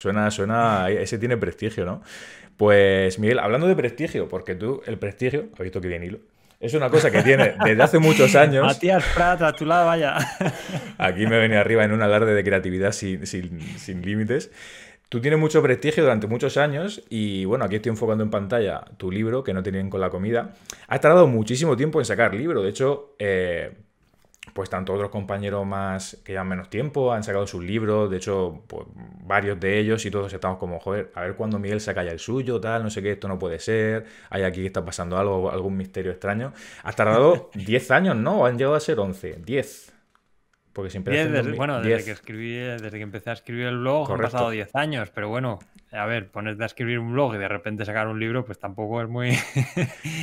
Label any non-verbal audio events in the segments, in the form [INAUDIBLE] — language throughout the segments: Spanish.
Suena, suena, ese tiene prestigio, ¿no? Pues Miguel, hablando de prestigio, porque tú, el prestigio, has visto que bien hilo, es una cosa que tiene [LAUGHS] desde hace muchos años. Matías Prat, a tu lado, vaya. [LAUGHS] Aquí me venía arriba en un alarde de creatividad sin, límites. Tú tienes mucho prestigio durante muchos años y bueno, aquí estoy enfocando en pantalla tu libro, que no tienen con la comida. Ha tardado muchísimo tiempo en sacar libro. De hecho, eh, pues tanto otros compañeros más que llevan menos tiempo han sacado sus libros, de hecho, pues, varios de ellos y todos estamos como, joder, a ver cuándo Miguel saca ya el suyo, tal, no sé qué, esto no puede ser, hay aquí que está pasando algo, algún misterio extraño. Ha tardado 10 [LAUGHS] años, ¿no? Han llegado a ser 11, 10. Porque siempre... bueno, desde que, escribí, desde que empecé a escribir el blog han pasado 10 años, pero bueno, a ver, ponerte a escribir un blog y de repente sacar un libro, pues tampoco es muy...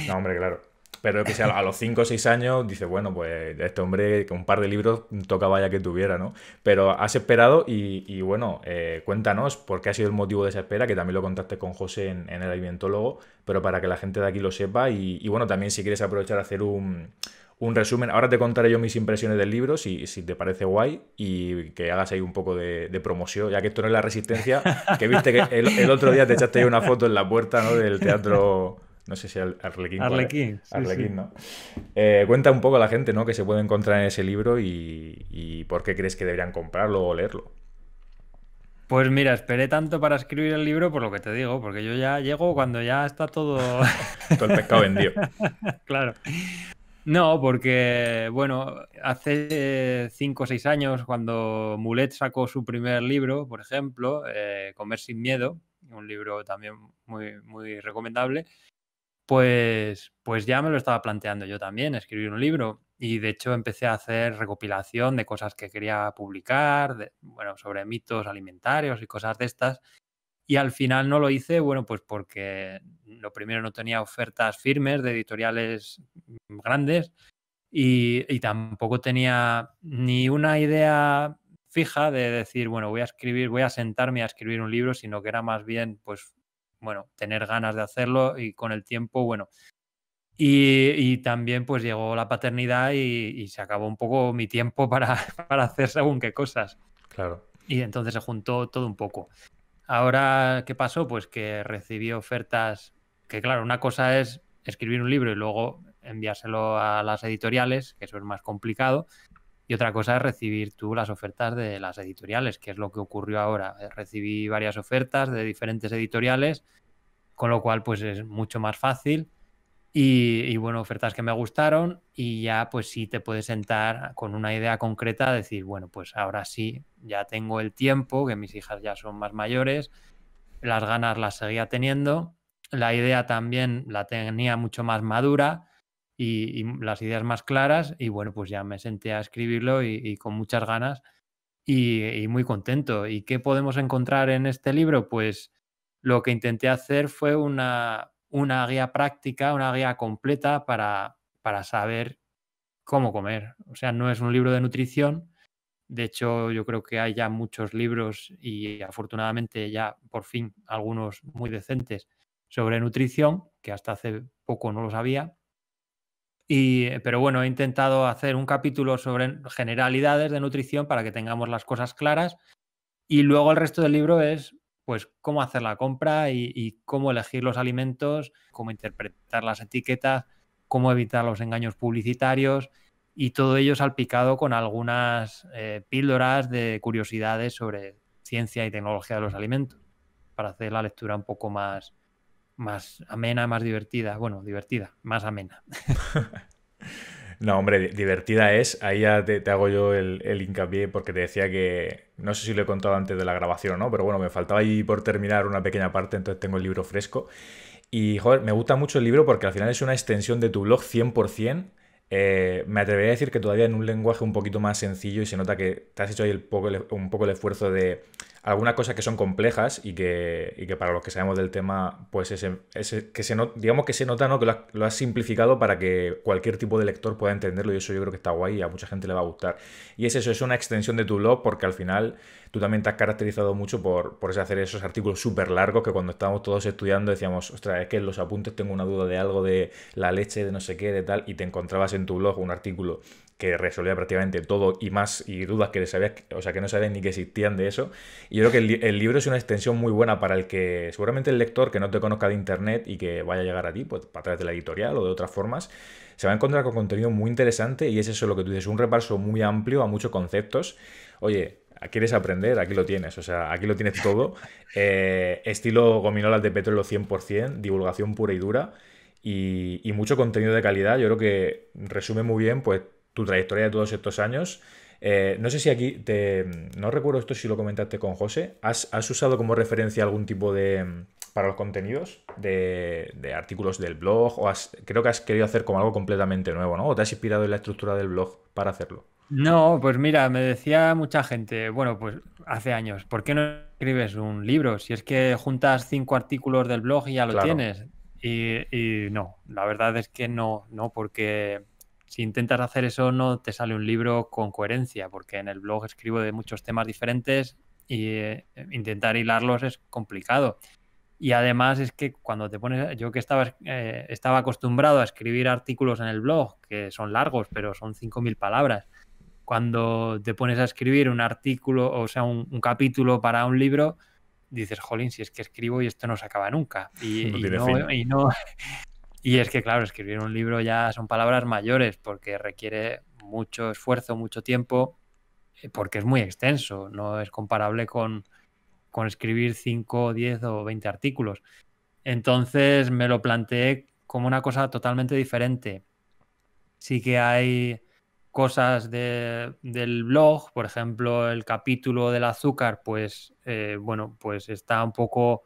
no, hombre, claro. Pero que sea, a los 5 o 6 años dice, bueno, pues este hombre, un par de libros tocaba ya que tuviera, ¿no? Pero has esperado y, bueno, eh, cuéntanos por qué ha sido el motivo de esa espera, que también lo contaste con José en, el alimentólogo, pero para que la gente de aquí lo sepa y, bueno, también si quieres aprovechar a hacer un, un, resumen, ahora te contaré yo mis impresiones del libro, si, si te parece guay, y que hagas ahí un poco de, promoción, ya que esto no es la resistencia, que viste que el, el otro día te echaste ahí una foto en la puerta ¿no? del teatro no sé si Arlequín. Arlequín. Arlequín, ¿no? Eh, cuenta un poco a la gente, ¿no? Que se puede encontrar en ese libro y, y por qué crees que deberían comprarlo o leerlo. Pues mira, esperé tanto para escribir el libro por lo que te digo, porque yo ya llego cuando ya está todo. [LAUGHS] todo el pescado vendido. [LAUGHS] claro. No, porque, bueno, hace eh, cinco o seis años, cuando Mulet sacó su primer libro, por ejemplo, eh, Comer sin Miedo, un libro también muy, muy recomendable, pues, pues ya me lo estaba planteando yo también, escribir un libro. Y de hecho empecé a hacer recopilación de cosas que quería publicar, bueno, sobre mitos alimentarios y cosas de estas. Y al final no lo hice, bueno, pues porque lo primero no tenía ofertas firmes de editoriales grandes y, y tampoco tenía ni una idea fija de decir, bueno, voy a escribir, voy a sentarme a escribir un libro, sino que era más bien, pues bueno, tener ganas de hacerlo y con el tiempo, bueno. Y, también pues llegó la paternidad y, se acabó un poco mi tiempo [LAUGHS] para, para hacer según qué cosas. Claro. Y entonces se juntó todo un poco. Ahora, ¿qué pasó? Pues que recibí ofertas, que claro, una cosa es escribir un libro y luego enviárselo a las editoriales, que eso es más complicado. Y otra cosa es recibir tú las ofertas de las editoriales, que es lo que ocurrió ahora. Eh, recibí varias ofertas de diferentes editoriales, con lo cual pues es mucho más fácil. Y, y, bueno, ofertas que me gustaron y ya pues sí te puedes sentar con una idea concreta, decir, bueno, pues ahora sí, ya tengo el tiempo, que mis hijas ya son más mayores, las ganas las seguía teniendo, la idea también la tenía mucho más madura y, las ideas más claras y bueno, pues ya me senté a escribirlo y, con muchas ganas y, muy contento. ¿Y qué podemos encontrar en este libro? Pues lo que intenté hacer fue una, una guía práctica, una guía completa para, para saber cómo comer. O sea, no es un libro de nutrición. De hecho, yo creo que hay ya muchos libros y afortunadamente ya por fin algunos muy decentes sobre nutrición, que hasta hace poco no lo sabía. Eh, pero bueno, he intentado hacer un capítulo sobre generalidades de nutrición para que tengamos las cosas claras. Y luego el resto del libro es pues cómo hacer la compra y, cómo elegir los alimentos, cómo interpretar las etiquetas, cómo evitar los engaños publicitarios y todo ello salpicado con algunas eh, píldoras de curiosidades sobre ciencia y tecnología de los alimentos para hacer la lectura un poco más, más amena, más divertida. Bueno, divertida, más amena. [LAUGHS] No, hombre, divertida es. Ahí ya te, hago yo el, hincapié porque te decía que, no sé si lo he contado antes de la grabación o no, pero bueno, me faltaba ahí por terminar una pequeña parte, entonces tengo el libro fresco. Y, joder, me gusta mucho el libro porque al final es una extensión de tu blog 100%. Eh, me atrevería a decir que todavía en un lenguaje un poquito más sencillo y se nota que te has hecho ahí el poco, un poco el esfuerzo de alguna cosa que son complejas y que, para los que sabemos del tema, pues ese, que se digamos que se nota ¿no? que lo lo has, simplificado para que cualquier tipo de lector pueda entenderlo y eso yo creo que está guay y a mucha gente le va a gustar. Y es eso, es una extensión de tu blog porque al final tú también te has caracterizado mucho por, por hacer esos artículos súper largos que cuando estábamos todos estudiando decíamos, ostras, es que en los apuntes tengo una duda de algo de la leche, de no sé qué, de tal, y te encontrabas en tu blog un artículo que resolvía prácticamente todo y más, y dudas que sabías, o sea, que no sabías ni que existían de eso. Y yo creo que el, libro es una extensión muy buena para el que, seguramente el lector que no te conozca de internet y que vaya a llegar a ti, pues a través de la editorial o de otras formas, se va a encontrar con contenido muy interesante y es eso lo que tú dices, un repaso muy amplio a muchos conceptos. Oye, quieres aprender, aquí lo tienes, o sea, aquí lo tienes todo. [LAUGHS] Eh, estilo gominolas de petróleo 100%, divulgación pura y dura y, mucho contenido de calidad. Yo creo que resume muy bien pues, tu trayectoria de todos estos años. Eh, no sé si aquí, te, no recuerdo esto si lo comentaste con José, ¿has, usado como referencia algún tipo de, mm, para los contenidos de, artículos del blog? O creo que has querido hacer como algo completamente nuevo, ¿no? ¿O te has inspirado en la estructura del blog para hacerlo? No, pues mira, me decía mucha gente, bueno, pues hace años, ¿por qué no escribes un libro? Si es que juntas cinco artículos del blog y ya lo tienes. Y, no, la verdad es que no, no, porque si intentas hacer eso no te sale un libro con coherencia, porque en el blog escribo de muchos temas diferentes y eh, intentar hilarlos es complicado. Y además es que cuando te pones, yo que estaba, eh, estaba acostumbrado a escribir artículos en el blog, que son largos, pero son 5.000 palabras, cuando te pones a escribir un artículo, o sea, un, capítulo para un libro, dices, jolín, si es que escribo y esto no se acaba nunca. Y [LAUGHS] y es que, claro, escribir un libro ya son palabras mayores porque requiere mucho esfuerzo, mucho tiempo, eh, porque es muy extenso, no es comparable con, con escribir 5, 10 o 20 artículos. Entonces me lo planteé como una cosa totalmente diferente. Sí que hay cosas del blog, por ejemplo, el capítulo del azúcar, pues eh, bueno, pues está un poco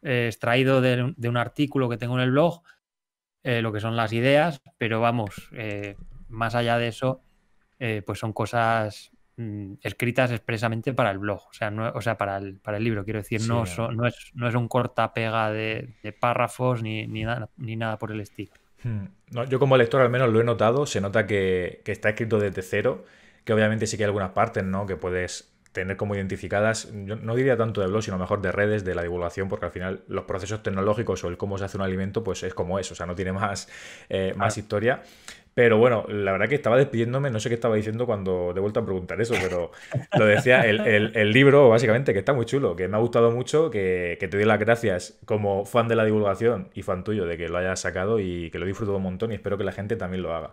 eh, extraído de, un artículo que tengo en el blog, eh, lo que son las ideas, pero vamos, más allá de eso, pues son cosas mm, escritas expresamente para el blog, o sea, o sea para, el, para el libro, quiero decir, no, no, es, no es un corta pega de, párrafos ni, ni, ni nada por el estilo. Hmm. No, yo como lector al menos lo he notado, se nota que, está escrito desde cero, que obviamente sí que hay algunas partes, ¿no? Que puedes tener como identificadas, yo no diría tanto de blog, sino mejor de redes, de la divulgación, porque al final los procesos tecnológicos o el cómo se hace un alimento, pues es como eso o sea, no tiene más, eh, más historia. Pero bueno, la verdad que estaba despidiéndome, no sé qué estaba diciendo cuando de vuelta a preguntar eso, pero [LAUGHS] lo decía el, el, libro, básicamente, que está muy chulo, que me ha gustado mucho, que, que, te doy las gracias como fan de la divulgación y fan tuyo de que lo hayas sacado y que lo disfrutado un montón y espero que la gente también lo haga.